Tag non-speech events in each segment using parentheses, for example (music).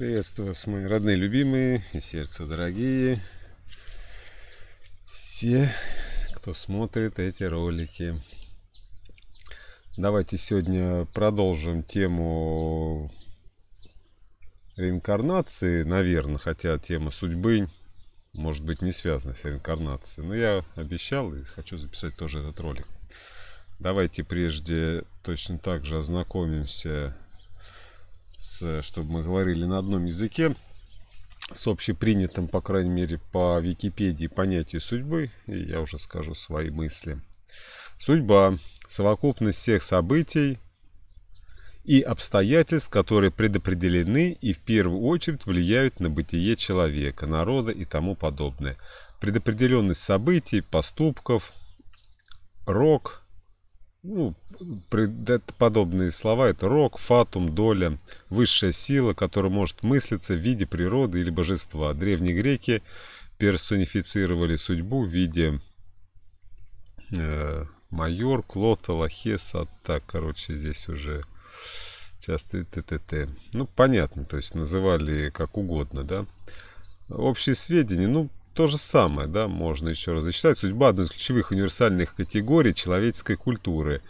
Приветствую вас, мои родные, любимые и сердце дорогие. Все, кто смотрит эти ролики. Давайте сегодня продолжим тему реинкарнации, наверное, хотя тема судьбы может быть не связана с реинкарнацией. Но я обещал и хочу записать тоже этот ролик. Давайте прежде точно так же ознакомимся с, чтобы мы говорили на одном языке, с общепринятым, по крайней мере, по Википедии понятию судьбы, и я уже скажу свои мысли. Судьба – совокупность всех событий и обстоятельств, которые предопределены и в первую очередь влияют на бытие человека, народа и тому подобное. Предопределенность событий, поступков, рок, ну, подобные слова – это рок, фатум, доля, высшая сила, которая может мыслиться в виде природы или божества. Древние греки персонифицировали судьбу в виде э, майор, клота, лохес, а так, короче, здесь уже часто ТТТ. Ну, понятно, то есть называли как угодно, да. Общие сведения, ну, то же самое, да, можно еще раз зачитать. Судьба – одной из ключевых универсальных категорий человеческой культуры.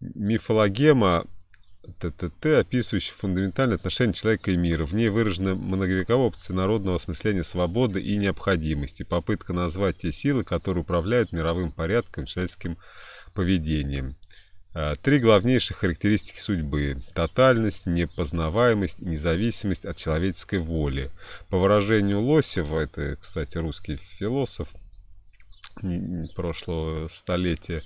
Мифологема ТТТ, описывающая фундаментальные отношения человека и мира. В ней выражены многовековая опция народного осмысления свободы и необходимости, попытка назвать те силы, которые управляют мировым порядком, человеческим поведением. А, три главнейшие характеристики судьбы – тотальность, непознаваемость и независимость от человеческой воли. По выражению Лосева, это, кстати, русский философ прошлого столетия,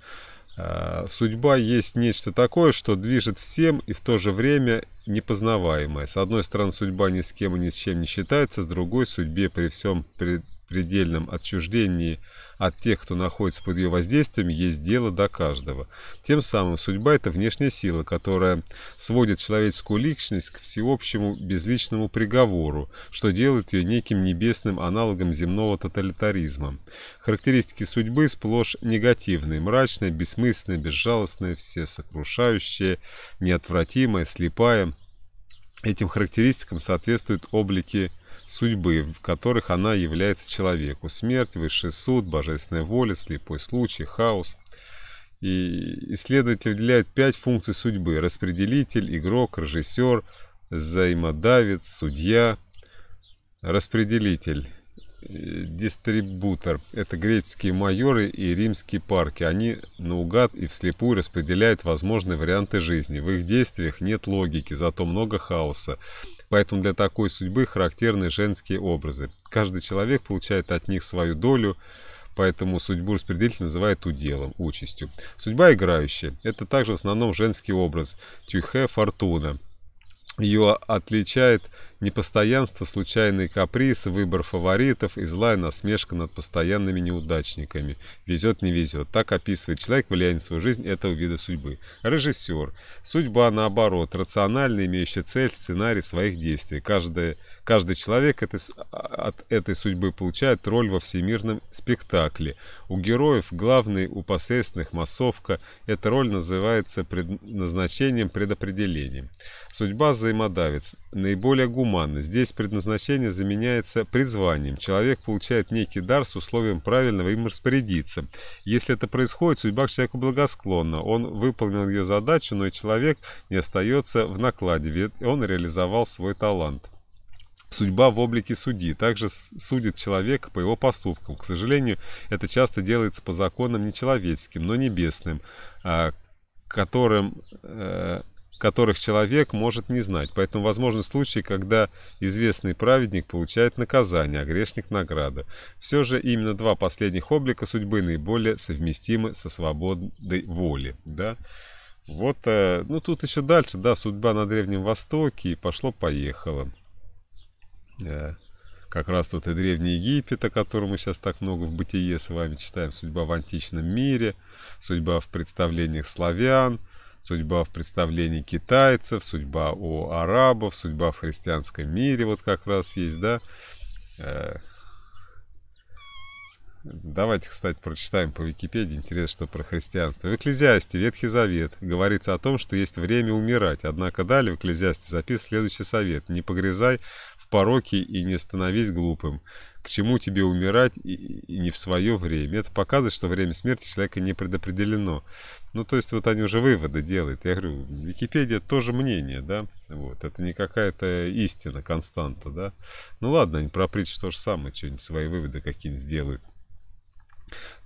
а, Судьба есть нечто такое, что движет всем и в то же время непознаваемое. С одной стороны, судьба ни с кем и ни с чем не считается, с другой, судьбе при всем при предельном отчуждении от тех, кто находится под ее воздействием, есть дело до каждого. Тем самым судьба – это внешняя сила, которая сводит человеческую личность к всеобщему безличному приговору, что делает ее неким небесным аналогом земного тоталитаризма. Характеристики судьбы сплошь негативные, мрачные, бессмысленные, безжалостные, всесокрушающие, неотвратимые, слепая. Этим характеристикам соответствуют облики судьбы, в которых она является человеку. Смерть, высший суд, божественная воля, слепой случай, хаос. И исследователь выделяет пять функций судьбы. Распределитель, игрок, режиссер, взаимодавец, судья. Распределитель. Э, дистрибутор. Это греческие майоры и римские парки. Они наугад и вслепую распределяют возможные варианты жизни. В их действиях нет логики, зато много хаоса поэтому для такой судьбы характерны женские образы. Каждый человек получает от них свою долю, поэтому судьбу распределитель называет уделом, участью. Судьба играющая – это также в основном женский образ, тюхе, фортуна. Ее отличает непостоянство, случайный каприз, выбор фаворитов и злая насмешка над постоянными неудачниками. Везет, не везет. Так описывает человек влияние свою жизнь этого вида судьбы. Режиссер. Судьба, наоборот, рационально имеющая цель, сценарий своих действий. Каждое, каждый человек этой, а, от этой судьбы получает роль во всемирном спектакле. У героев главный, у посредственных массовка. Эта роль называется предназначением, предопределением. Судьба взаимодавец. Наиболее гуманная гуманно. Здесь предназначение заменяется призванием. Человек получает некий дар с условием правильного им распорядиться. Если это происходит, судьба к человеку благосклонна. Он выполнил ее задачу, но и человек не остается в накладе, ведь он реализовал свой талант. Судьба в облике судьи. Также судит человека по его поступкам. К сожалению, это часто делается по законам нечеловеческим, но небесным, а, которым э, которых человек может не знать. Поэтому возможны случаи, когда известный праведник получает наказание, а грешник – награда. Все же именно два последних облика судьбы наиболее совместимы со свободой воли. Да? Вот, э, ну тут еще дальше, да, судьба на Древнем Востоке, и пошло-поехало. Э, как раз тут и Древний Египет, о котором мы сейчас так много в бытие с вами читаем, судьба в античном мире, судьба в представлениях славян – судьба в представлении китайцев, судьба у арабов, судьба в христианском мире, вот как раз есть, да. Э, давайте, кстати, прочитаем по Википедии, интересно, что про христианство. В Экклезиасте Ветхий Завет говорится о том, что есть время умирать. Однако далее в Экклезиасте записан следующий совет. Не погрязай в пороки и не становись глупым. К чему тебе умирать и, и не в свое время? Это показывает, что время смерти человека не предопределено. Ну, то есть, вот они уже выводы делают. Я говорю, Википедия тоже мнение, да? Вот, это не какая-то истина, константа, да? Ну, ладно, они про притч то же самое, что-нибудь свои выводы какие-нибудь сделают.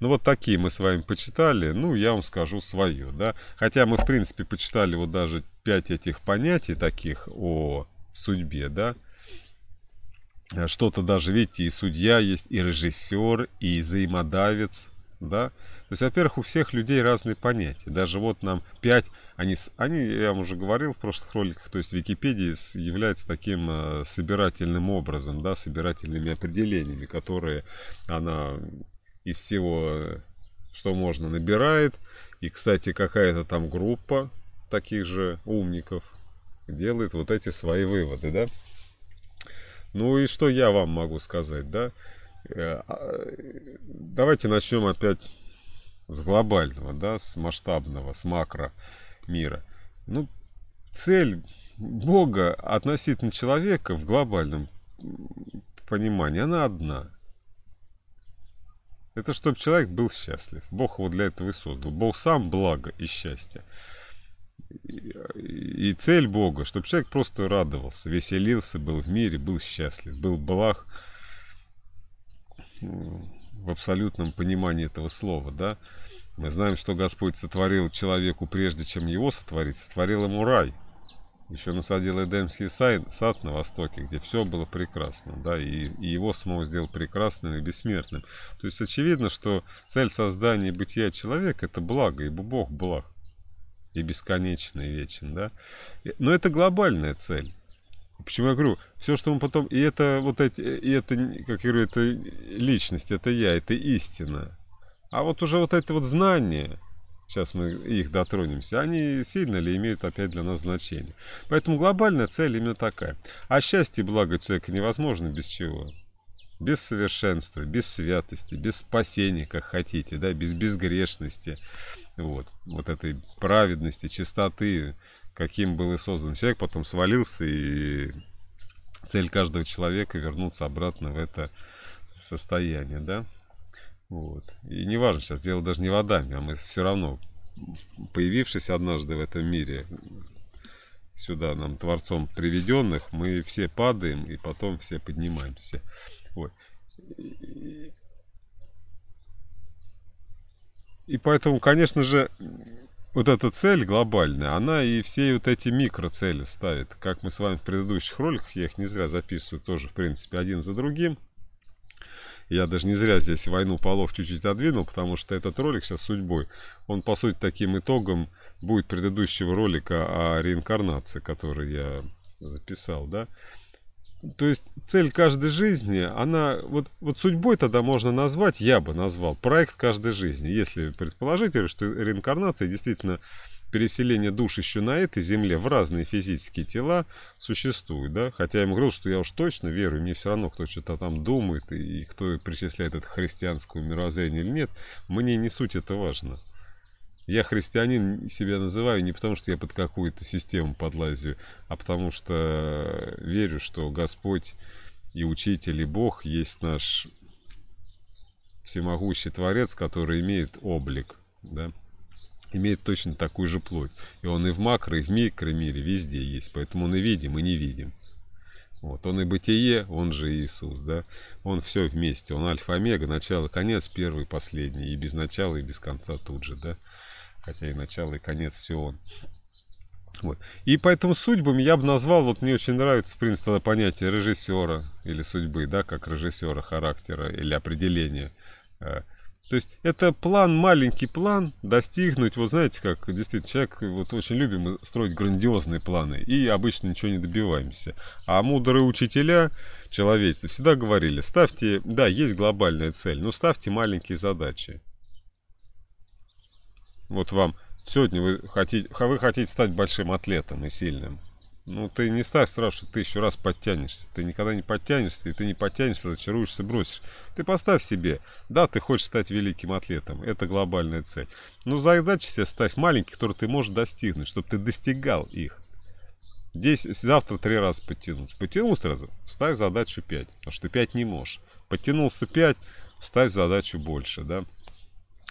Ну вот такие мы с вами почитали, ну я вам скажу свое, да. Хотя мы в принципе почитали вот даже пять этих понятий таких о судьбе, да. Э, что-то даже, видите, и судья есть, и режиссер, и взаимодавец, да. То есть, во-первых, у всех людей разные понятия. Даже вот нам пять, они, они, я вам уже говорил в прошлых роликах, то есть Википедия является таким э, собирательным образом, да, собирательными определениями, которые она из всего, э, что можно, набирает. И, кстати, какая-то там группа таких же умников делает вот эти свои выводы, да. Ну и что я вам могу сказать, да? Э, а, давайте начнем опять с глобального, да, с масштабного, с макро мира. Ну, цель Бога относительно человека в глобальном понимании, она одна. Это чтобы человек был счастлив. Бог его для этого и создал. Бог сам благо и счастье и цель Бога, чтобы человек просто радовался, веселился, был в мире, был счастлив, был благ ну, в абсолютном понимании этого слова, да. Мы знаем, что Господь сотворил человеку, прежде чем его сотворить, сотворил ему рай. Еще насадил Эдемский сад на востоке, где все было прекрасно, да, и, и его самого сделал прекрасным и бессмертным. То есть очевидно, что цель создания и бытия человека – это благо, ибо Бог благ и бесконечный вечен, да. Но это глобальная цель. Почему я говорю, все, что мы потом, и это вот эти, и это, как я говорю, это личность, это я, это истина. А вот уже вот это вот знание, сейчас мы их дотронемся, они сильно ли имеют опять для нас значение. Поэтому глобальная цель именно такая. А счастье и благо человека невозможно без чего? без совершенства, без святости, без спасения, как хотите, да, без безгрешности, вот, вот этой праведности, чистоты, каким был и создан человек, потом свалился, и цель каждого человека вернуться обратно в это состояние, да. Вот. И неважно сейчас, дело даже не в Адаме, а мы все равно, появившись однажды в этом мире, сюда нам Творцом приведенных, мы все падаем и потом все поднимаемся. Вот. И поэтому, конечно же, вот эта цель глобальная, она и все вот эти микроцели ставит. Как мы с вами в предыдущих роликах, я их не зря записываю тоже, в принципе, один за другим. Я даже не зря здесь войну полов чуть-чуть отдвинул, потому что этот ролик сейчас судьбой, он по сути таким итогом будет предыдущего ролика о реинкарнации, который я записал, да. То есть цель каждой жизни, она вот, вот судьбой тогда можно назвать, я бы назвал, проект каждой жизни. Если предположить, что реинкарнация действительно переселение душ еще на этой земле в разные физические тела существует, да? Хотя я ему говорил, что я уж точно верю, мне все равно, кто что-то там думает и, и кто причисляет это к христианскому или нет, мне не суть это важно. Я христианин себя называю не потому, что я под какую-то систему подлазию, а потому что верю, что Господь и Учитель, и Бог есть наш всемогущий Творец, который имеет облик, да, имеет точно такую же плоть. И он и в макро, и в микромире, везде есть, поэтому он и видим, и не видим. Вот, он и бытие, он же Иисус, да. Он все вместе, он альфа-омега, начало, конец, первый, последний, и без начала, и без конца тут же, да хотя и начало, и конец все он. Вот. И поэтому судьбами я бы назвал, вот мне очень нравится, в принципе, тогда понятие режиссера или судьбы, да, как режиссера характера или определения. Э, то есть это план, маленький план достигнуть, вот знаете, как действительно человек, вот очень любим строить грандиозные планы и обычно ничего не добиваемся. А мудрые учителя человечества всегда говорили, ставьте, да, есть глобальная цель, но ставьте маленькие задачи. Вот вам сегодня вы хотите, вы хотите стать большим атлетом и сильным. Ну, ты не ставь сразу, что ты еще раз подтянешься. Ты никогда не подтянешься, и ты не подтянешься, зачаруешься, бросишь. Ты поставь себе. Да, ты хочешь стать великим атлетом. Это глобальная цель. Но задачи себе ставь маленькие, которые ты можешь достигнуть, чтобы ты достигал их. Здесь завтра три раза подтянуться. Подтянулся раза, ставь задачу 5, потому что ты 5 не можешь. Подтянулся 5, ставь задачу больше, да.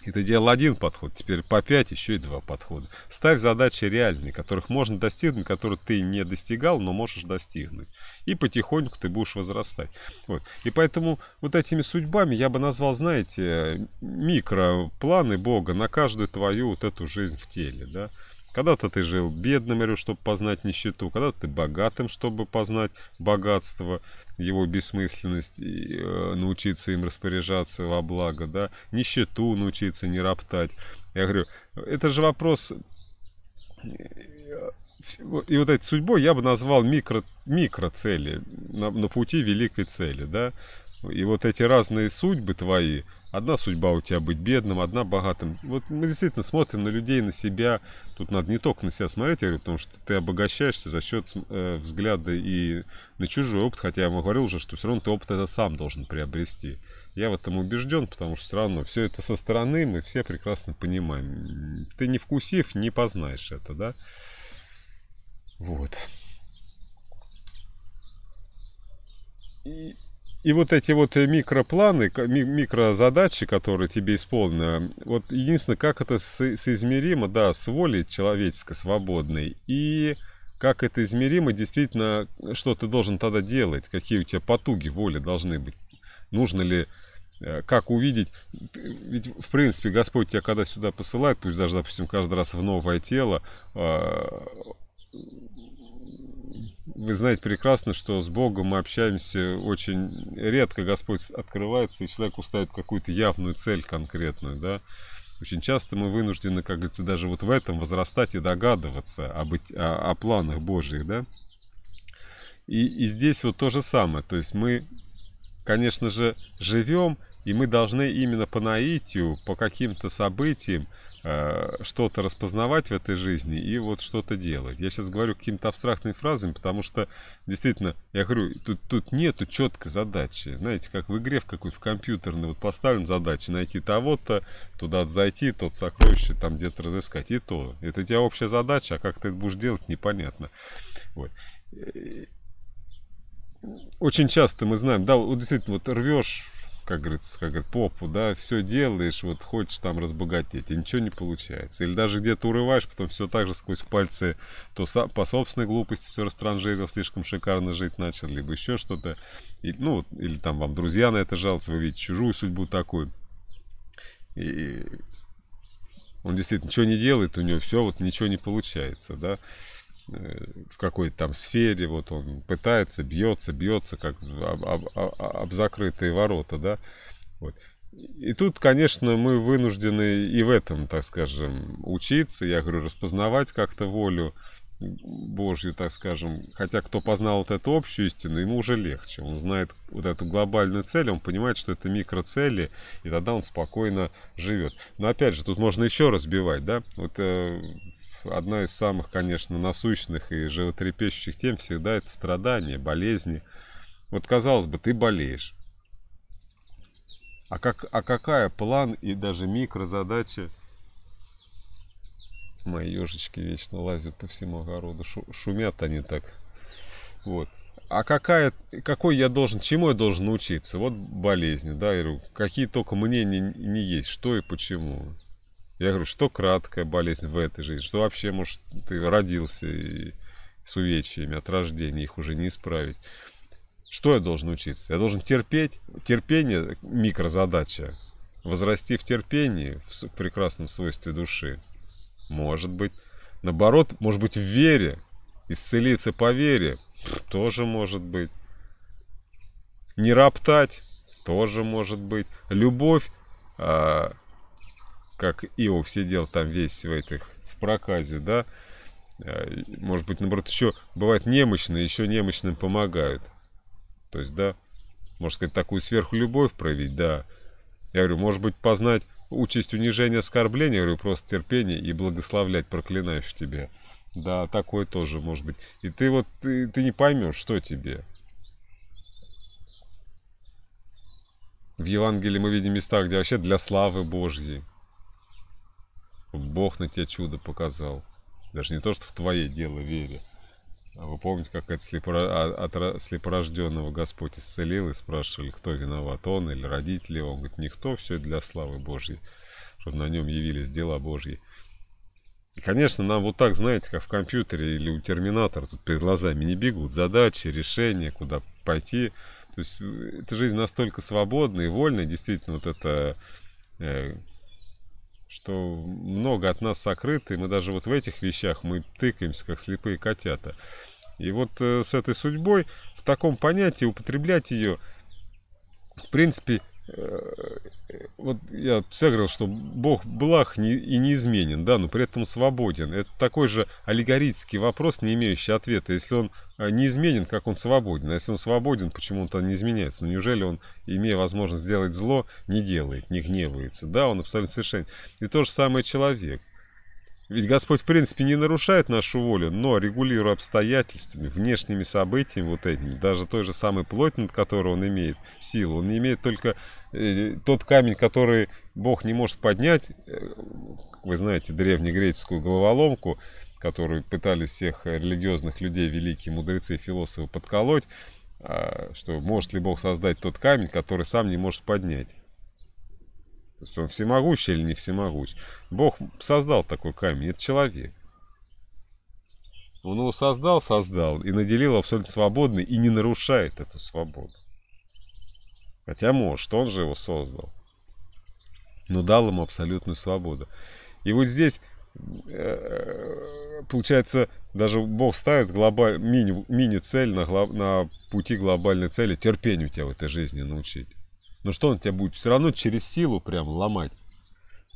И ты делал один подход, теперь по пять, еще и два подхода. Ставь задачи реальные, которых можно достигнуть, которые ты не достигал, но можешь достигнуть. И потихоньку ты будешь возрастать. Вот. И поэтому вот этими судьбами я бы назвал, знаете, микропланы Бога на каждую твою вот эту жизнь в теле. Да? Когда-то ты жил бедным, говорю, чтобы познать нищету, когда-то ты богатым, чтобы познать богатство, его бессмысленность, и, э, научиться им распоряжаться во благо, да, нищету научиться не роптать. Я говорю, это же вопрос... Э, и вот этой судьбой я бы назвал микро, микроцели на, на пути великой цели, да. И вот эти разные судьбы твои, одна судьба у тебя быть бедным, одна богатым. Вот мы действительно смотрим на людей, на себя. Тут надо не только на себя смотреть, я говорю, потому что ты обогащаешься за счет э, взгляда и на чужой опыт. Хотя я вам говорил уже, что все равно ты опыт этот сам должен приобрести. Я в этом убежден, потому что все равно все это со стороны мы все прекрасно понимаем. Ты не вкусив, не познаешь это, да? Вот. И и вот эти вот э, микропланы, микрозадачи, которые тебе исполнены, вот единственное, как это соизмеримо, да, с волей человеческой свободной, и как это измеримо действительно, что ты должен тогда делать, какие у тебя потуги воли должны быть, нужно ли э, как увидеть, ведь в принципе Господь тебя когда сюда посылает, пусть даже, допустим, каждый раз в новое тело, а, вы знаете прекрасно, что с Богом мы общаемся очень редко. Господь открывается, и человек ставит какую-то явную цель конкретную, да. Очень часто мы вынуждены, как говорится, даже вот в этом возрастать и догадываться об, о, о планах Божьих, да. И, и здесь вот то же самое. То есть мы, конечно же, живем, и мы должны именно по наитию, по каким-то событиям Э, что-то распознавать в этой жизни и вот что-то делать. Я сейчас говорю какими-то абстрактными фразами, потому что действительно, я говорю, тут, тут нету четкой задачи. Знаете, как в игре в какой-то в компьютерной вот поставлен задача найти того-то, туда зайти, тот сокровище там где-то разыскать. И то. Это у тебя общая задача, а как ты это будешь делать, непонятно. Вот э, очень часто мы знаем, да, вот действительно, вот рвешь как говорится, как говорят, попу, да, все делаешь, вот хочешь там разбогатеть, и ничего не получается. Или даже где-то урываешь, потом все так же сквозь пальцы, то по собственной глупости все растранжирил, слишком шикарно жить начал, либо еще что-то. И, ну, или там вам друзья на это жалуются, вы видите чужую судьбу такую. И он действительно ничего не делает, у него все вот ничего не получается, да. Э, в какой-то там сфере, вот он пытается, бьется, бьется, как об, об, об закрытые ворота, да. Вот. И тут, конечно, мы вынуждены и в этом, так скажем, учиться, я говорю, распознавать как-то волю Божью, так скажем. Хотя кто познал вот эту общую истину, ему уже легче. Он знает вот эту глобальную цель, он понимает, что это микроцели, и тогда он спокойно живет. Но опять же, тут можно еще разбивать, да? Вот э, одна из самых, конечно, насущных и животрепещущих тем всегда это страдания, болезни. Вот, казалось бы, ты болеешь. А, как, а какая план и даже микрозадача? Мои ежечки вечно лазят по всему огороду, шумят они так. Вот. А какая, какой я должен, чему я должен научиться? Вот болезни, да, какие только мнения не есть, что и почему. Я говорю, что краткая болезнь в этой жизни, что вообще, может, ты родился и с увечьями от рождения, их уже не исправить. Что я должен учиться? Я должен терпеть. Терпение – микрозадача. Возрасти в терпении, в прекрасном свойстве души. Может быть. Наоборот, может быть, в вере. Исцелиться по вере. Тоже может быть. Не роптать. Тоже может быть. Любовь. А, как Иов сидел там весь в этих, в проказе, да, а, может быть, наоборот, еще бывает немощные, еще немощным помогают. То есть, да, можно сказать, такую сверхлюбовь проявить, да. Я говорю, может быть, познать участь унижения, оскорбления, я говорю, просто терпение и благословлять проклинающих тебя. Да, такое тоже может быть. И ты вот, ты, ты не поймешь, что тебе. В Евангелии мы видим места, где вообще для славы Божьей. Бог на тебе чудо показал. Даже не то, что в твое дело вере. А вы помните, как от, слепоро... А, от слепорожденного Господь исцелил и спрашивали, кто виноват, он или родители. Он говорит, никто, все для славы Божьей, чтобы на нем явились дела Божьи. И, конечно, нам вот так, знаете, как в компьютере или у терминатора, тут перед глазами не бегут задачи, решения, куда пойти. То есть э, эта жизнь настолько свободная и вольная, действительно, вот это э, что много от нас сокрыто, и мы даже вот в этих вещах мы тыкаемся, как слепые котята. И вот э, с этой судьбой в таком понятии употреблять ее, в принципе, э, вот я всегда говорил, что Бог благ не, и неизменен, да, но при этом свободен. Это такой же аллегорический вопрос, не имеющий ответа. Если он э, неизменен, как он свободен? А если он свободен, почему он то не изменяется? Ну, неужели он, имея возможность сделать зло, не делает, не гневается? Да, он абсолютно совершенен. И то же самое человек. Ведь Господь в принципе не нарушает нашу волю, но регулируя обстоятельствами, внешними событиями вот этими, даже той же самой плоти над которой он имеет силу, он имеет только э, тот камень, который Бог не может поднять, э, вы знаете древнегреческую головоломку, которую пытались всех религиозных людей, великие мудрецы, философы подколоть, а, что может ли Бог создать тот камень, который сам не может поднять. То есть он всемогущий или не всемогущий. Бог создал такой камень, это человек. Он его создал, создал и наделил абсолютно свободный и не нарушает эту свободу. Хотя может, он же его создал. Но дал ему абсолютную свободу. И вот здесь, э, получается, даже Бог ставит глобаль, мини, мини-цель на, на пути глобальной цели терпению тебя в этой жизни научить. Ну что он тебя будет все равно через силу прям ломать.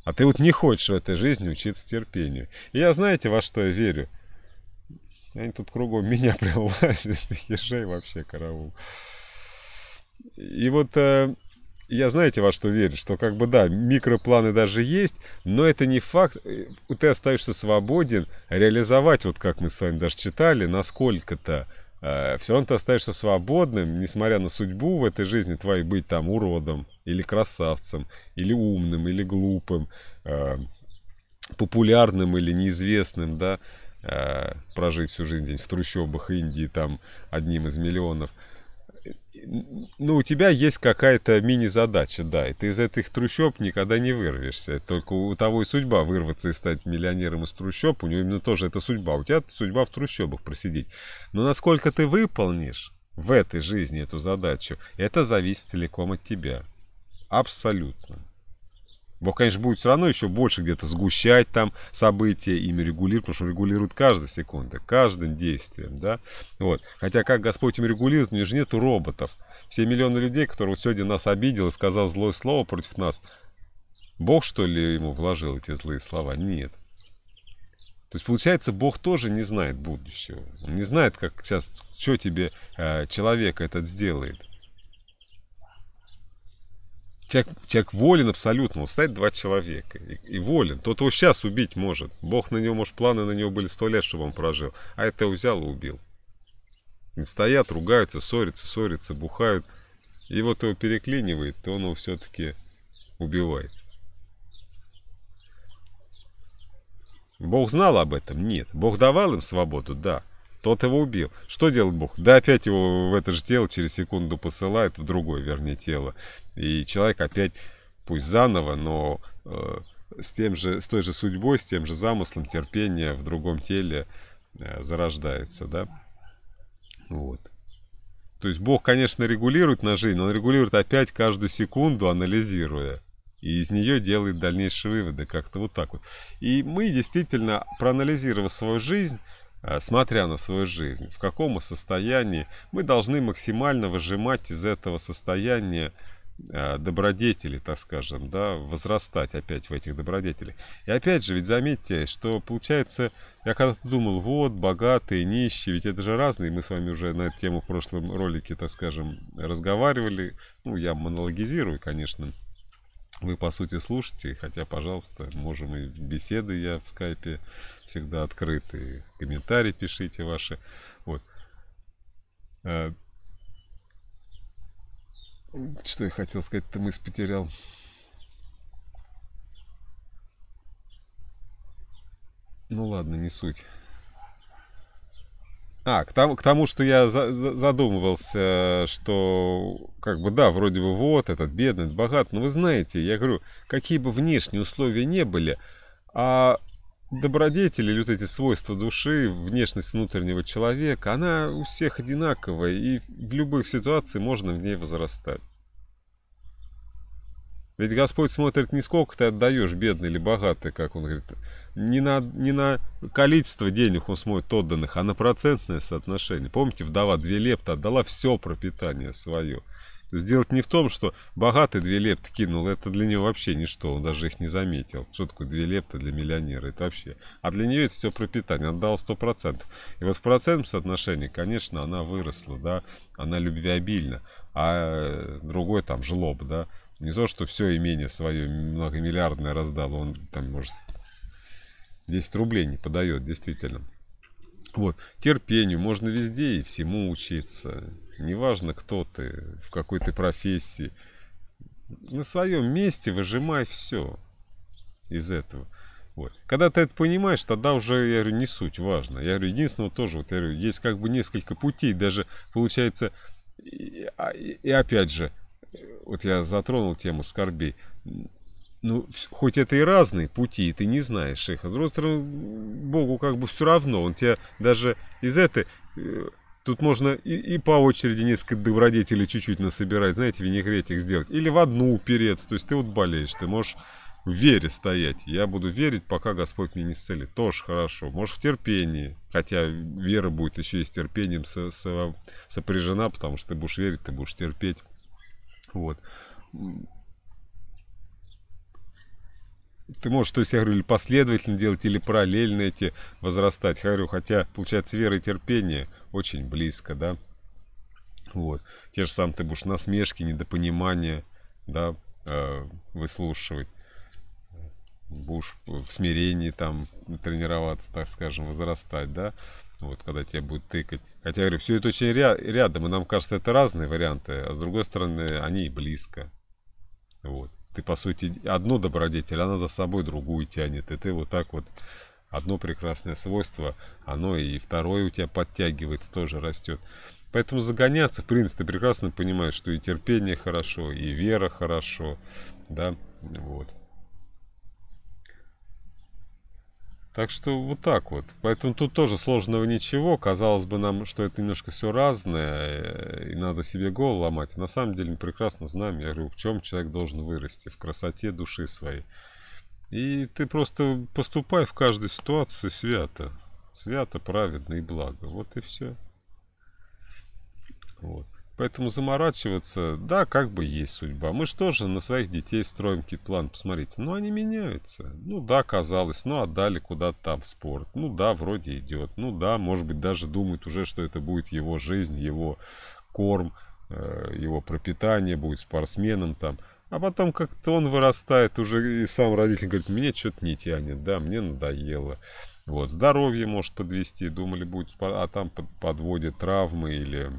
А ты вот не хочешь в этой жизни учиться терпению. И я знаете, во что я верю? Они тут кругом (laughs) меня прям лазят. Ежей вообще караул. И вот э, я знаете во что верю? Что как бы да, микропланы даже есть, но это не факт. Э, ты остаешься свободен реализовать, вот как мы с вами даже читали, насколько-то Э, все равно ты остаешься свободным, несмотря на судьбу в этой жизни твоей быть там уродом или красавцем, или умным, или глупым, э, популярным или неизвестным, да, э, прожить всю жизнь в трущобах Индии там одним из миллионов – ну, у тебя есть какая-то мини-задача, да, и ты из этих трущоб никогда не вырвешься. Только у того и судьба вырваться и стать миллионером из трущоб, у него именно тоже это судьба. У тебя судьба в трущобах просидеть. Но насколько ты выполнишь в этой жизни эту задачу, это зависит целиком от тебя. Абсолютно. Бог, конечно, будет все равно еще больше где-то сгущать там события, ими регулировать, потому что регулирует каждую секунду, каждым действием, да. Вот. Хотя как Господь им регулирует, у него же нет роботов. Все миллионы людей, которые вот сегодня нас обидели, и сказал злое слово против нас, Бог, что ли, ему вложил эти злые слова? Нет. То есть, получается, Бог тоже не знает будущего. Он не знает, как сейчас, что тебе э, человек этот сделает человек, человек волен абсолютно, вот стоят два человека, и, и волен. Тот его сейчас убить может. Бог на него, может, планы на него были сто лет, чтобы он прожил. А это его взял и убил. И стоят, ругаются, ссорятся, ссорятся, бухают. И вот его переклинивает, то он его все-таки убивает. Бог знал об этом? Нет. Бог давал им свободу? Да. Тот его убил. Что делал Бог? Да опять его в это же тело через секунду посылает, в другое, вернее, тело. И человек опять, пусть заново, но э, с, тем же, с той же судьбой, с тем же замыслом терпения в другом теле э, зарождается, да? Вот. То есть Бог, конечно, регулирует на жизнь, но Он регулирует опять каждую секунду, анализируя. И из нее делает дальнейшие выводы, как-то вот так вот. И мы действительно, проанализировав свою жизнь, Э, смотря на свою жизнь, в каком мы состоянии, мы должны максимально выжимать из этого состояния э, добродетели, так скажем, да, возрастать опять в этих добродетелях. И опять же, ведь заметьте, что получается, я когда-то думал, вот, богатые, нищие, ведь это же разные, мы с вами уже на эту тему в прошлом ролике, так скажем, разговаривали, ну, я монологизирую, конечно, вы, по сути, слушаете, хотя, пожалуйста, можем и беседы, я в скайпе всегда открыт, и комментарии пишите ваши, вот. Э, что я хотел сказать-то, мысль потерял. Ну ладно, не суть. А, к тому, к тому что я за, задумывался, что, как бы, да, вроде бы вот этот бедный, этот богат, но вы знаете, я говорю, какие бы внешние условия не были, а добродетели или вот эти свойства души, внешность внутреннего человека, она у всех одинаковая, и в любых ситуациях можно в ней возрастать. Ведь Господь смотрит не сколько ты отдаешь, бедный или богатый, как он говорит. Не на, не на количество денег он смотрит отданных, а на процентное соотношение. Помните, вдова две лепты отдала все пропитание свое. То есть не в том, что богатый две лепты кинул, это для него вообще ничто, он даже их не заметил. Что такое две лепты для миллионера, это вообще. А для нее это все пропитание, она дала 100%. И вот в процентном соотношении, конечно, она выросла, да, она любвеобильна, а э, другой там жлоб, да, не то, что все имение свое многомиллиардное раздал, он там, может, 10 рублей не подает, действительно. Вот, терпению можно везде и всему учиться. Неважно, кто ты, в какой ты профессии. На своем месте выжимай все из этого. Вот. Когда ты это понимаешь, тогда уже, я говорю, не суть важно. Я говорю, единственное тоже, вот, я говорю, есть как бы несколько путей, даже получается, и, а, и, и опять же, вот я затронул тему скорбей. Ну, хоть это и разные пути, ты не знаешь их. А с другой стороны, Богу как бы все равно. Он тебя даже из этой... Э, тут можно и, и по очереди несколько добродетелей чуть-чуть насобирать, знаете, винегретик сделать. Или в одну упереться. То есть ты вот болеешь, ты можешь в вере стоять. Я буду верить, пока Господь меня не исцелит. Тоже хорошо. Можешь в терпении. Хотя вера будет еще и с терпением сопряжена, потому что ты будешь верить, ты будешь терпеть. Вот. Ты можешь, то есть я говорю, или последовательно делать, или параллельно эти возрастать. Я говорю, хотя, получается, вера и терпение очень близко, да. Вот. Те же самые ты будешь насмешки, недопонимания, да, э, выслушивать. Будешь в смирении там тренироваться, так скажем, возрастать, да. Вот, когда тебя будут тыкать. Хотя, я говорю, все это очень ря рядом, и нам кажется, это разные варианты, а с другой стороны, они близко. Вот. Ты, по сути, одну добродетель, она за собой другую тянет, и ты вот так вот одно прекрасное свойство, оно и второе у тебя подтягивается, тоже растет. Поэтому загоняться, в принципе, ты прекрасно понимаешь, что и терпение хорошо, и вера хорошо, да, вот. Так что вот так вот. Поэтому тут тоже сложного ничего. Казалось бы нам, что это немножко все разное, э, и надо себе голову ломать. А на самом деле мы прекрасно знаем, я говорю, в чем человек должен вырасти, в красоте души своей. И ты просто поступай в каждой ситуации свято. Свято, праведно и благо. Вот и все. Вот. Поэтому заморачиваться, да, как бы есть судьба. Мы что же на своих детей строим кит-план. посмотрите. Ну, они меняются. Ну, да, казалось, ну, отдали куда-то там в спорт. Ну, да, вроде идет. Ну, да, может быть, даже думают уже, что это будет его жизнь, его корм, э, его пропитание, будет спортсменом там. А потом как-то он вырастает уже, и сам родитель говорит, мне что-то не тянет, да, мне надоело. Вот, здоровье может подвести, думали, будет, а там подводят травмы или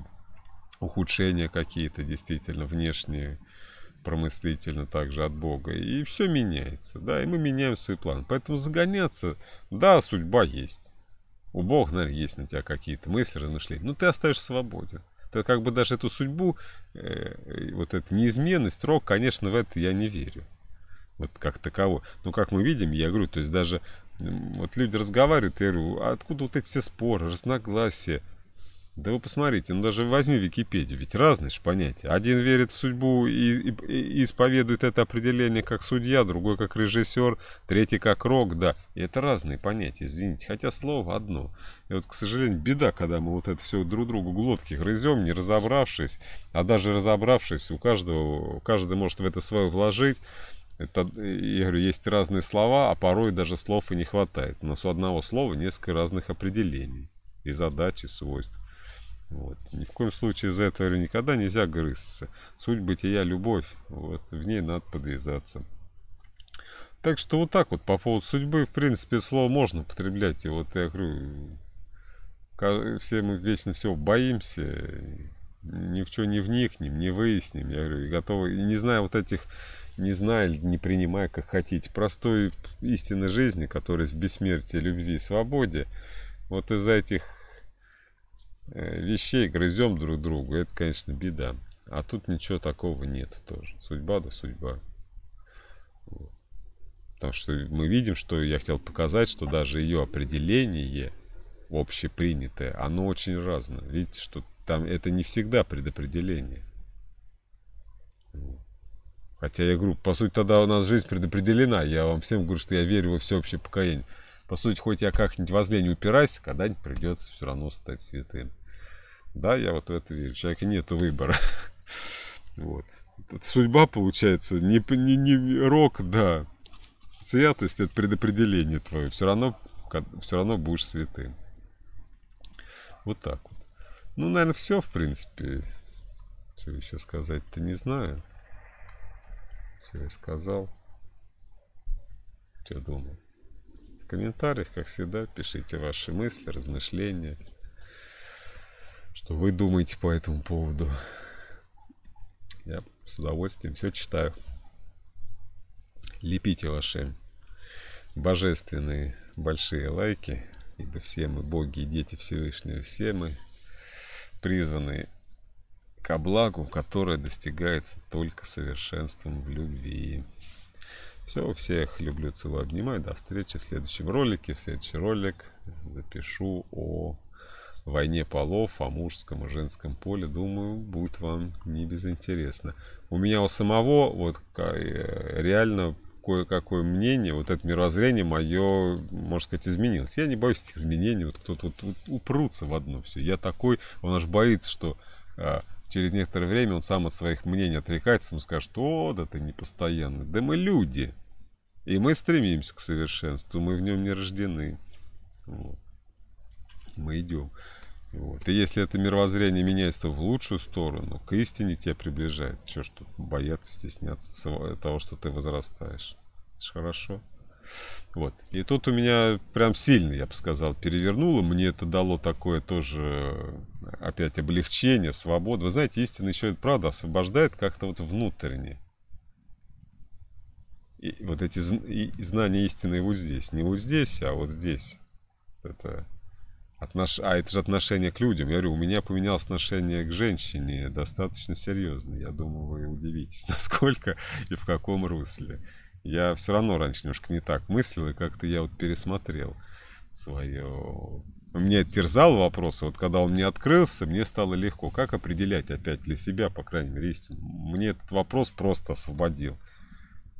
ухудшения какие-то действительно внешние, промыслительно также от Бога. И все меняется, да, и мы меняем свой план. Поэтому загоняться, да, судьба есть. У Бога, наверное, есть на тебя какие-то мысли, размышления, но ты остаешься свободен. Ты как бы даже эту судьбу, э, вот эту неизменность, рок конечно, в это я не верю. Вот как таково. Но как мы видим, я говорю, то есть даже вот люди разговаривают, я говорю, а откуда вот эти все споры, разногласия? Да вы посмотрите, ну даже возьми Википедию, ведь разные же понятия. Один верит в судьбу и, и, и исповедует это определение как судья, другой как режиссер, третий как рок, да. И это разные понятия, извините, хотя слово одно. И вот, к сожалению, беда, когда мы вот это все друг другу глотки грызем, не разобравшись, а даже разобравшись, у каждого, каждый может в это свое вложить. Это, я говорю, есть разные слова, а порой даже слов и не хватает. У нас у одного слова несколько разных определений и задач, и свойств. Вот. Ни в коем случае за этого говорю, никогда нельзя грызться. Суть бытия – любовь. Вот. В ней надо подвязаться. Так что вот так вот по поводу судьбы, в принципе, слово можно потреблять. И вот я говорю, все мы вечно все боимся, ни в что не вникнем, не выясним. Я говорю, и готовы, и не знаю вот этих, не знаю не принимая, как хотите, простой истины жизни, которая в бессмертии, любви свободе, вот из-за этих Э, вещей грызем друг друга. Это, конечно, беда. А тут ничего такого нет тоже. Судьба да судьба. Потому что мы видим, что я хотел показать, что даже ее определение общепринятое, оно очень разное. Видите, что там это не всегда предопределение. Хотя я говорю, по сути, тогда у нас жизнь предопределена. Я вам всем говорю, что я верю во всеобщее покаяние. По сути, хоть я как-нибудь возле не упирайся, когда-нибудь придется все равно стать святым. Да, я вот в это верю. Человека нет выбора. (laughs) Вот. Судьба, получается, не, не, не рок, да. Святость это предопределение твое. Все равно, все равно будешь святым. Вот так вот. Ну, наверное, все, в принципе. Что еще сказать-то не знаю. Все я сказал. Что думал? В комментариях, как всегда, пишите ваши мысли, размышления что вы думаете по этому поводу. Я с удовольствием все читаю. Лепите ваши божественные большие лайки, ибо все мы боги и дети Всевышнего, все мы призваны ко благу, которое достигается только совершенством в любви. Все, всех люблю, целую, обнимаю. До встречи в следующем ролике. В следующий ролик запишу о войне полов, о мужском и женском поле, думаю, будет вам не безинтересно. У меня у самого вот э, реально кое-какое мнение, вот это мировоззрение мое, можно сказать, изменилось. Я не боюсь этих изменений, вот кто-то вот упрутся в одно все. Я такой, он аж боится, что а, через некоторое время он сам от своих мнений отрекается, ему скажет, о, да ты не постоянный. Да мы люди, и мы стремимся к совершенству, мы в нем не рождены. Вот. Мы идем. Вот. И если это мировоззрение меняется в лучшую сторону, к истине тебя приближает. Че ж тут бояться, стесняться того, что ты возрастаешь. Это ж хорошо. Вот. И тут у меня прям сильно, я бы сказал, перевернуло. Мне это дало такое тоже, опять, облегчение, свободу. Вы знаете, истина еще, это правда, освобождает как-то вот внутренне. И вот эти знания истины вот здесь. Не вот здесь, а вот здесь. Это Отнош... А это же отношение к людям. Я говорю, у меня поменялось отношение к женщине достаточно серьезно. Я думаю, вы удивитесь, (laughs) насколько и в каком русле. Я все равно раньше немножко не так мыслил, и как-то я вот пересмотрел свое... Мне терзал вопрос, вот когда он мне открылся, мне стало легко. Как определять опять для себя, по крайней мере, истину? Мне этот вопрос просто освободил.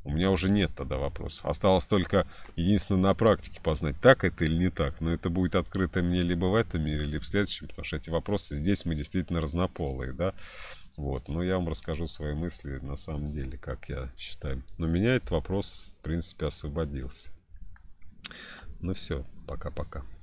У меня уже нет тогда вопросов. Осталось только единственное на практике познать, так это или не так. Но это будет открыто мне либо в этом мире, либо в следующем, потому что эти вопросы здесь мы действительно разнополые, да. Вот, но я вам расскажу свои мысли на самом деле, как я считаю. Но меня этот вопрос, в принципе, освободился. Ну все, пока-пока.